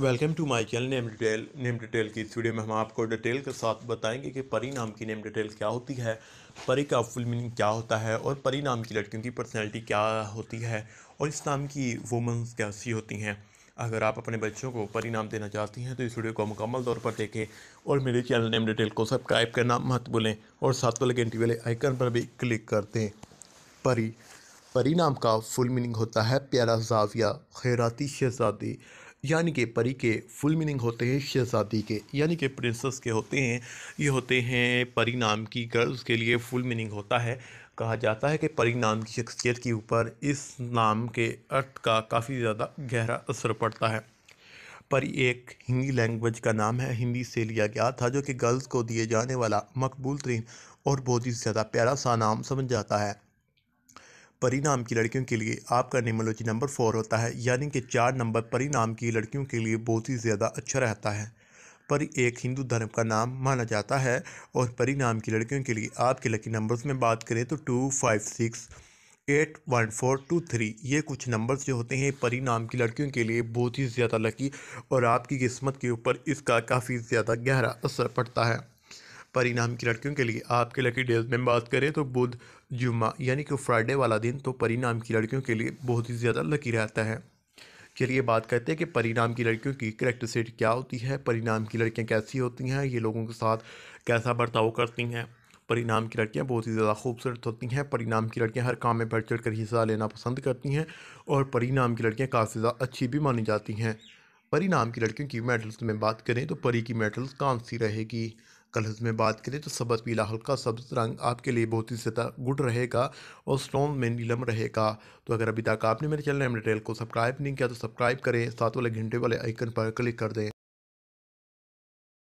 welcome to my channel name detail name detail की इस video में हम आपको डिटेल के साथ बताएंगे कि परी नाम की नेम डिटेल क्या होती है परी का फुल मीनिंग क्या होता है और परी नाम की लड़कियों की पर्सनैलिटी क्या होती है और इस नाम की वुमेंस कैसी होती हैं अगर आप अपने बच्चों को परी नाम देना चाहती हैं तो इस वीडियो को मुकम्मल तौर पर देखें और मेरे चैनल नेम डिटेल को सब्सक्राइब करना मत भूलें और साथ वाले घंटी वाले आइकन पर भी क्लिक कर दें परी परी नाम का फुल मीनिंग होता है प्यारा जाविया खैराती शहजादी यानी कि परी के फुल मीनिंग होते हैं शहजादी के यानी कि प्रिंसेस के होते हैं ये होते हैं परी नाम की गर्ल्स के लिए फुल मीनिंग होता है कहा जाता है कि परी नाम की शख्सियत के ऊपर इस नाम के अर्थ का काफ़ी ज़्यादा गहरा असर पड़ता है परी एक हिंदी लैंग्वेज का नाम है हिंदी से लिया गया था जो कि गर्ल्स को दिए जाने वाला मकबूल तरीन और बहुत ही ज़्यादा प्यारा सा नाम समझ जाता है परिणाम की लड़कियों के लिए आपका निमोलॉजी नंबर फोर होता है यानी कि चार नंबर परिणाम की लड़कियों के लिए बहुत ही ज़्यादा अच्छा रहता है परी एक हिंदू धर्म का नाम माना जाता है और परिणाम की लड़कियों के लिए आपके लकी नंबर्स में बात करें तो two five six eight one four two three ये कुछ नंबर्स जो होते हैं परिणाम की लड़कियों के लिए बहुत ही ज़्यादा लकी और आपकी किस्मत के ऊपर इसका काफ़ी ज़्यादा गहरा असर पड़ता है परिणाम की लड़कियों के लिए आपके लकी डेज में बात करें तो बुध जुम्मा यानी कि फ्राइडे वाला दिन तो परिणाम की लड़कियों के लिए बहुत ही ज़्यादा लकी रहता है चलिए बात करते हैं कि परिणाम की लड़कियों की करेक्टरिस्टिक क्या होती है परिणाम की लड़कियाँ कैसी होती हैं ये लोगों के साथ कैसा बर्ताव करती हैं परिणाम की लड़कियाँ बहुत ही ज़्यादा खूबसूरत होती हैं परिणाम की लड़कियाँ हर काम में बढ़ चढ़ कर हिस्सा लेना पसंद करती हैं और परिणाम की लड़कियाँ काफ़ी ज़्यादा अच्छी भी मानी जाती हैं परिणाम की लड़कियों की मेडल्स में बात करें तो परी की मेडल्स कौन सी रहेगी कलर्स में बात करें तो सबज पीला हल्का सब्ज रंग आपके लिए बहुत ही ज़्यादा गुड रहेगा और स्टोन में नीलम रहेगा तो अगर अभी तक आपने मेरे चैनल एम डिटेल को सब्सक्राइब नहीं किया तो सब्सक्राइब करें साथ वाले घंटे वाले आइकन पर क्लिक कर दें